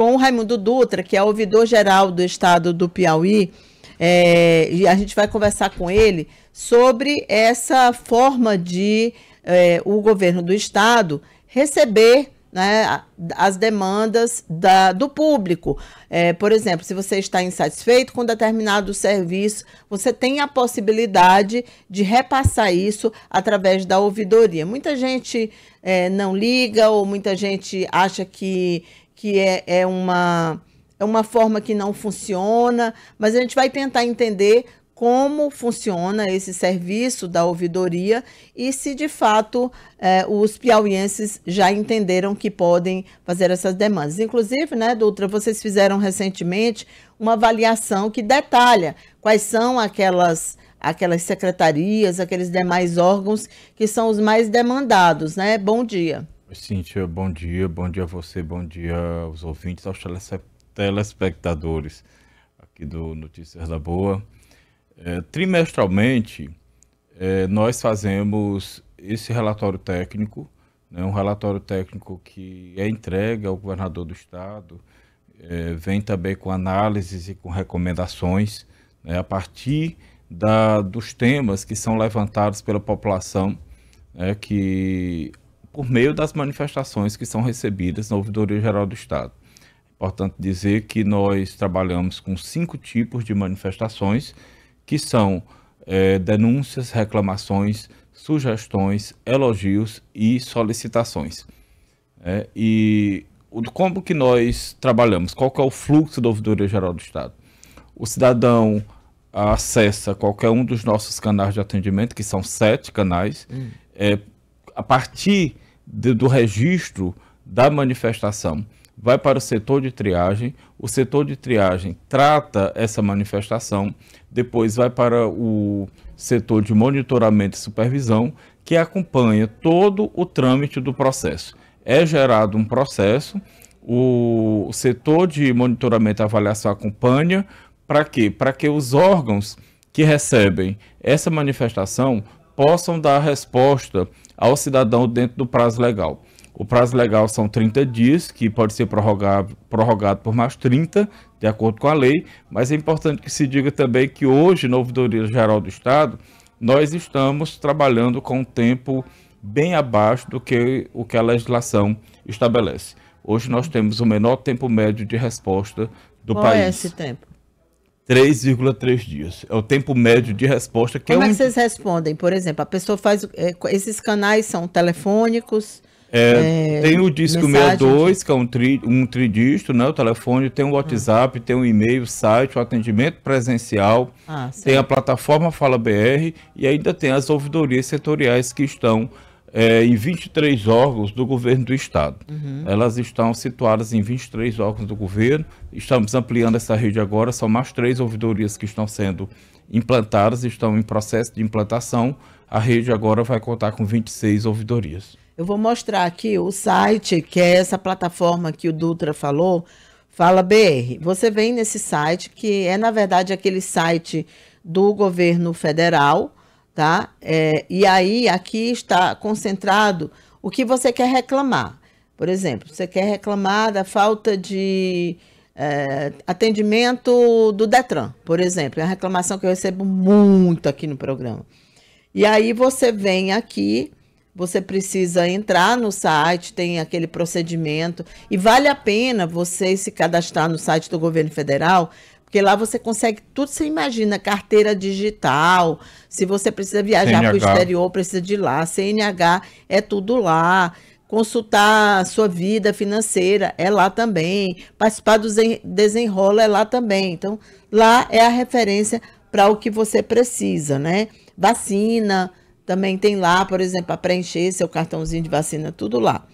com o Raimundo Dutra, que é ouvidor-geral do estado do Piauí, é, e a gente vai conversar com ele sobre essa forma de é, o governo do estado receber né, as demandas da, do público. É, por exemplo, se você está insatisfeito com determinado serviço, você tem a possibilidade de repassar isso através da ouvidoria. Muita gente é, não liga ou muita gente acha que que é, é uma é uma forma que não funciona, mas a gente vai tentar entender como funciona esse serviço da ouvidoria e se de fato é, os piauienses já entenderam que podem fazer essas demandas. Inclusive, né, Dutra, vocês fizeram recentemente uma avaliação que detalha quais são aquelas aquelas secretarias, aqueles demais órgãos que são os mais demandados, né? Bom dia. Cintia, bom dia, bom dia a você, bom dia aos ouvintes, aos telespectadores aqui do Notícias da Boa. É, trimestralmente, é, nós fazemos esse relatório técnico, né, um relatório técnico que é entregue ao governador do estado, é, vem também com análises e com recomendações né, a partir da, dos temas que são levantados pela população. É, que por meio das manifestações que são recebidas na Ouvidoria Geral do Estado. É importante dizer que nós trabalhamos com cinco tipos de manifestações, que são é, denúncias, reclamações, sugestões, elogios e solicitações. É, e como que nós trabalhamos? Qual é o fluxo da Ouvidoria Geral do Estado? O cidadão acessa qualquer um dos nossos canais de atendimento, que são sete canais, hum. é, a partir de, do registro da manifestação, vai para o setor de triagem, o setor de triagem trata essa manifestação, depois vai para o setor de monitoramento e supervisão, que acompanha todo o trâmite do processo. É gerado um processo, o setor de monitoramento e avaliação acompanha, para quê? Para que os órgãos que recebem essa manifestação possam dar resposta ao cidadão dentro do prazo legal. O prazo legal são 30 dias, que pode ser prorrogado, prorrogado por mais 30, de acordo com a lei, mas é importante que se diga também que hoje, na Ouvidoria Geral do Estado, nós estamos trabalhando com um tempo bem abaixo do que o que a legislação estabelece. Hoje nós temos o menor tempo médio de resposta do Qual é país. Qual é esse tempo? 3,3 dias. É o tempo médio de resposta que Como é, um... é que vocês respondem? Por exemplo, a pessoa faz. É, esses canais são telefônicos. É, é tem o disco mensagem. 62, que é um, tri, um tridistro, né? O telefone, tem o WhatsApp, ah. tem o e-mail, o site, o atendimento presencial, ah, tem a plataforma Fala BR e ainda tem as ouvidorias setoriais que estão é, em 23 órgãos do governo do estado. Uhum. Elas estão situadas em 23 órgãos do governo. Estamos ampliando essa rede agora. São mais três ouvidorias que estão sendo implantadas, estão em processo de implantação. A rede agora vai contar com 26 ouvidorias. Eu vou mostrar aqui o site, que é essa plataforma que o Dutra falou. Fala BR. Você vem nesse site, que é, na verdade, aquele site do governo federal tá? É, e aí aqui está concentrado o que você quer reclamar. Por exemplo, você quer reclamar da falta de é, atendimento do Detran, por exemplo, é uma reclamação que eu recebo muito aqui no programa. E aí você vem aqui, você precisa entrar no site, tem aquele procedimento. E vale a pena você se cadastrar no site do governo federal, porque lá você consegue tudo, você imagina, carteira digital, se você precisa viajar para o exterior, precisa de lá, CNH, é tudo lá. Consultar sua vida financeira é lá também. Participar do desenrola é lá também. Então, lá é a referência para o que você precisa, né? Vacina também tem lá, por exemplo, para preencher seu cartãozinho de vacina, tudo lá.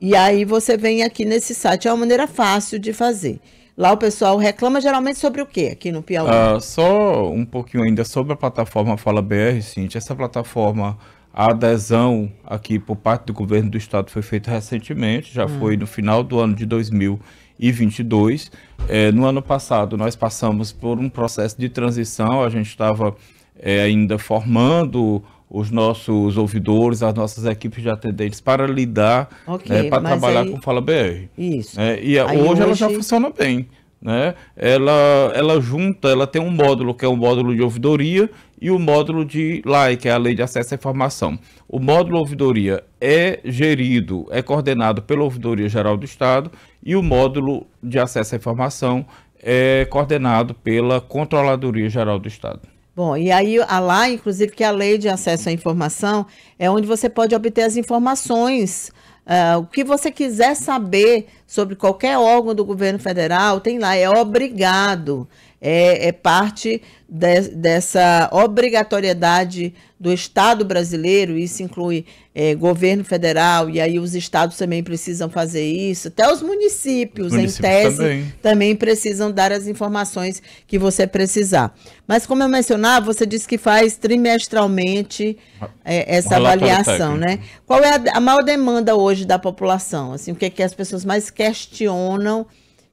E aí você vem aqui nesse site, é uma maneira fácil de fazer. Lá o pessoal reclama geralmente sobre o que aqui no Piauí? Ah, só um pouquinho ainda sobre a plataforma Fala BR, Cintia. Essa plataforma, a adesão aqui por parte do governo do estado foi feita recentemente, já hum. foi no final do ano de 2022. É, no ano passado, nós passamos por um processo de transição, a gente estava é, ainda formando os nossos ouvidores, as nossas equipes de atendentes para lidar, okay, né, para trabalhar aí... com Fala BR. Isso. Né? e hoje, hoje ela já funciona bem. Né? Ela, ela junta, ela tem um módulo que é o um módulo de ouvidoria e o um módulo de LAI, que é a Lei de Acesso à Informação. O módulo ouvidoria é gerido, é coordenado pela Ouvidoria Geral do Estado e o módulo de acesso à informação é coordenado pela Controladoria Geral do Estado. Bom, e aí a lá, inclusive, que é a lei de acesso à informação é onde você pode obter as informações. Uh, o que você quiser saber sobre qualquer órgão do governo federal, tem lá, é obrigado é, é parte de, dessa obrigatoriedade do Estado brasileiro, isso inclui é, governo federal, e aí os estados também precisam fazer isso, até os municípios, os municípios em tese, também. também. precisam dar as informações que você precisar. Mas como eu mencionava, você disse que faz trimestralmente é, essa avaliação, técnico. né? Qual é a, a maior demanda hoje da população? Assim, o que, é que as pessoas mais questionam?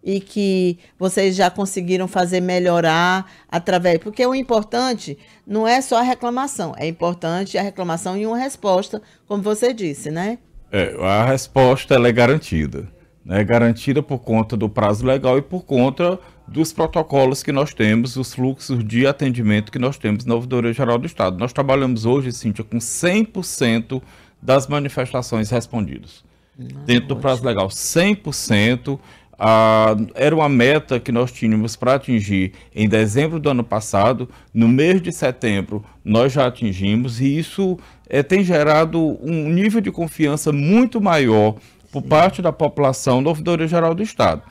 e que vocês já conseguiram fazer melhorar através. Porque o importante não é só a reclamação, é importante a reclamação e uma resposta, como você disse, né? É, a resposta é garantida. Né? É garantida por conta do prazo legal e por conta dos protocolos que nós temos, os fluxos de atendimento que nós temos na Ouvidoria Geral do Estado. Nós trabalhamos hoje, Cíntia, com 100% das manifestações respondidas. Não, dentro do prazo legal, 100%. Ah, era uma meta que nós tínhamos para atingir em dezembro do ano passado. No mês de setembro, nós já atingimos, e isso é, tem gerado um nível de confiança muito maior por Sim. parte da população da Ouvidoria Geral do Estado.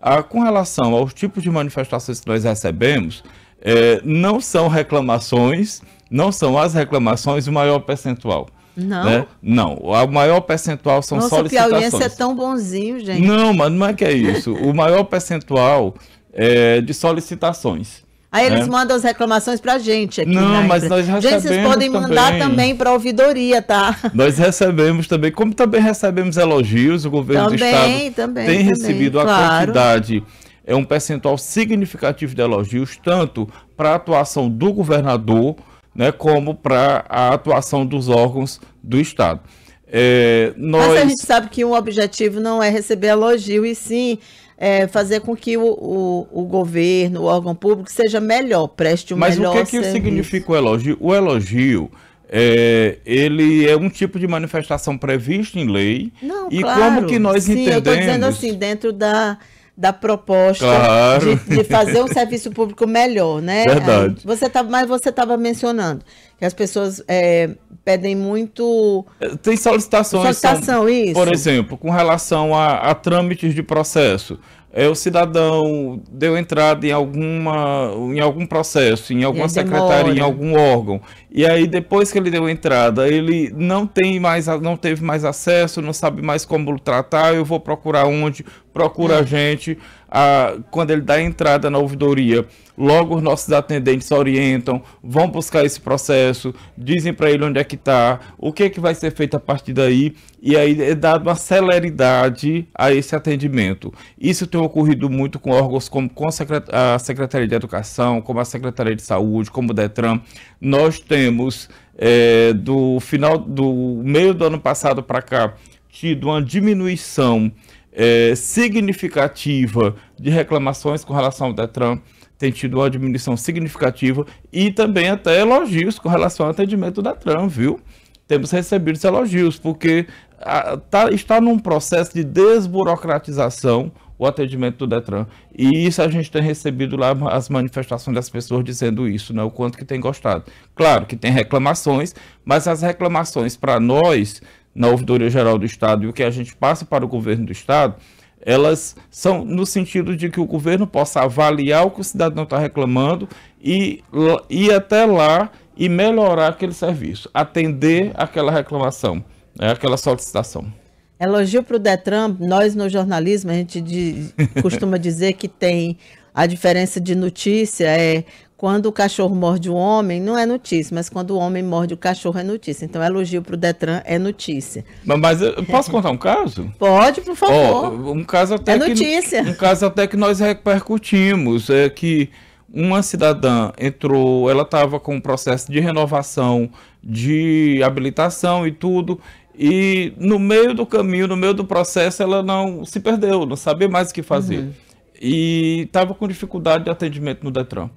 Ah, com relação aos tipos de manifestações que nós recebemos, eh, não são reclamações, não são as reclamações o maior percentual. Não. Né? Não. O maior percentual são Nossa, é solicitações. Nossa, o piauiense é tão bonzinho, gente. Não, mas não é que é isso. o maior percentual é de solicitações. Aí eles é. mandam as reclamações para a gente aqui. Não, né, mas nós recebemos Gente, vocês podem mandar também, também para a ouvidoria, tá? Nós recebemos também, como também recebemos elogios, o governo também, do estado também, tem recebido também, a claro. quantidade, é um percentual significativo de elogios, tanto para a atuação do governador né, como para a atuação dos órgãos do Estado. É, nós... Mas a gente sabe que um objetivo não é receber elogio, e sim é, fazer com que o, o, o, governo, o órgão público, seja melhor, preste um Mas melhor Mas o que, é que significa o elogio? O elogio, é, ele é um tipo de manifestação prevista em lei. Não, e claro. como que nós Sim, entendemos... Sim, eu estou dizendo assim, dentro da da proposta claro. de, de, fazer um serviço público melhor, né? É, Verdade. Você tá, mas você estava mencionando que as pessoas é, pedem muito. É, tem solicitações. Solicitação, são, isso. Por exemplo, com relação a, a trâmites de processo é, o cidadão deu entrada em, alguma, em algum processo, em alguma secretaria, em algum órgão, e aí depois que ele deu entrada, ele não tem mais, não teve mais acesso, não sabe mais como tratar. Eu vou procurar onde, procura a gente. A, quando ele dá entrada na ouvidoria, logo os nossos atendentes orientam, vão buscar esse processo, dizem para ele onde é que está, o que é que vai ser feito a partir daí, e aí é dado uma celeridade a esse atendimento. Isso tem ocorrido muito com órgãos como com a Secretaria de Educação, como a Secretaria de Saúde, como o DETRAN. Nós temos temos é, do final do meio do ano passado para cá tido uma diminuição é, significativa de reclamações com relação ao Detran, tem tido uma diminuição significativa e também até elogios com relação ao atendimento da Detran, viu? Temos recebido esses elogios, porque a, tá, está num processo de desburocratização o atendimento do Detran. E isso a gente tem recebido lá as manifestações das pessoas dizendo isso, né? O quanto que tem gostado. Claro que tem reclamações, mas as reclamações para nós, na Ouvidoria Geral do Estado, e o que a gente passa para o governo do Estado, elas são no sentido de que o governo possa avaliar o que o cidadão está reclamando e ir até lá e melhorar aquele serviço, atender aquela reclamação, né? aquela solicitação. Elogio para o Detran, nós no jornalismo, a gente de, costuma dizer que tem a diferença de notícia é quando o cachorro morde o homem, não é notícia, mas quando o homem morde o cachorro é notícia. Então, elogio para o Detran é notícia. Mas, mas eu posso contar um caso? Pode, por favor. Oh, um caso até é que, notícia. Um caso até que nós repercutimos, é que uma cidadã entrou, ela estava com um processo de renovação, de habilitação e tudo, e no meio do caminho, no meio do processo, ela não se perdeu, não sabia mais o que fazer. Uhum. E estava com dificuldade de atendimento no Detran.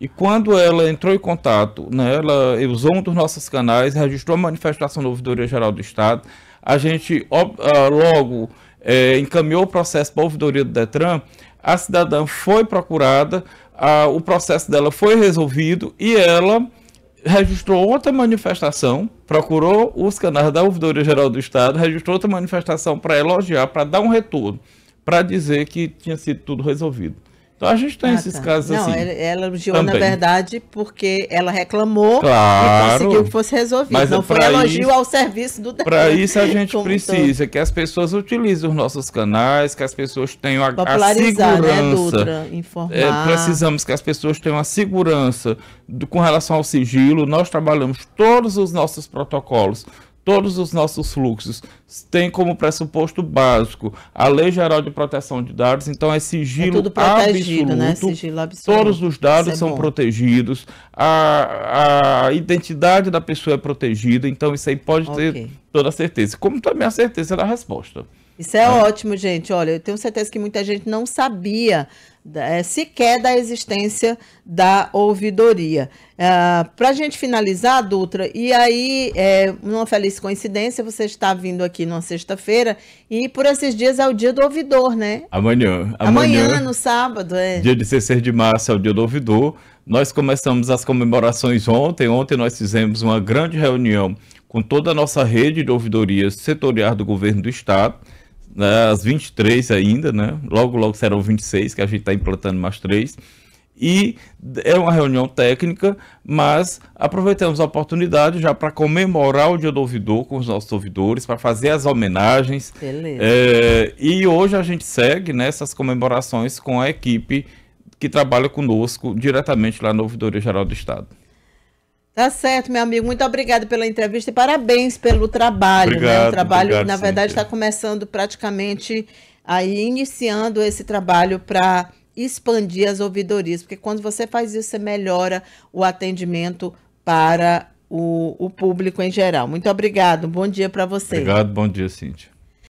E quando ela entrou em contato, né, ela usou um dos nossos canais, registrou a manifestação da Ouvidoria Geral do Estado, a gente uh, logo é, encaminhou o processo para a Ouvidoria do Detran, a cidadã foi procurada, o processo dela foi resolvido e ela registrou outra manifestação, procurou os canais da Ouvidoria Geral do Estado, registrou outra manifestação para elogiar, para dar um retorno, para dizer que tinha sido tudo resolvido. Então a gente tem ah, esses tá. casos não, assim. Não, ela elogiou, também. na verdade, porque ela reclamou claro, e conseguiu que fosse resolvido. Mas não é foi elogio isso, ao serviço do Para isso a gente precisa todo. que as pessoas utilizem os nossos canais, que as pessoas tenham a, a né, segurança. Né, Dutra, é, informar. É, precisamos que as pessoas tenham a segurança do, com relação ao sigilo. Nós trabalhamos todos os nossos protocolos Todos os nossos fluxos têm como pressuposto básico a Lei Geral de Proteção de Dados, então é sigilo é né? absoluto, né? sigilo absoluto. Todos os dados é são bom. protegidos, a, a identidade da pessoa é protegida, então isso aí pode okay. ter toda a certeza, como também a certeza da resposta. Isso é, é, ótimo, gente. Olha, eu tenho certeza que muita gente não sabia é, sequer da existência da ouvidoria. É, ah, Para a gente finalizar, Dutra, e aí, é, uma feliz coincidência, você está vindo aqui numa sexta-feira e por esses dias é o dia do ouvidor, né? Amanhã. Amanhã, amanhã no sábado, é. Dia 16 de março é o dia do ouvidor. Nós começamos as comemorações ontem. Ontem nós fizemos uma grande reunião com toda a nossa rede de ouvidorias setoriais do governo do estado as 23 ainda, né? Logo, logo serão 26, que a gente está implantando mais três. E é uma reunião técnica, mas aproveitamos a oportunidade já para comemorar o Dia do Ouvidor com os nossos ouvidores, para fazer as homenagens. Beleza. É, e hoje a gente segue nessas né, comemorações com a equipe que trabalha conosco diretamente lá na Ouvidoria Geral do Estado. Tá certo, meu amigo. Muito obrigada pela entrevista e parabéns pelo trabalho. Obrigado, né? O trabalho, obrigado, na verdade, está começando praticamente aí, iniciando esse trabalho para expandir as ouvidorias, porque quando você faz isso, você melhora o atendimento para o, o público em geral. Muito obrigado. Bom dia para você. Obrigado, bom dia, Cíntia.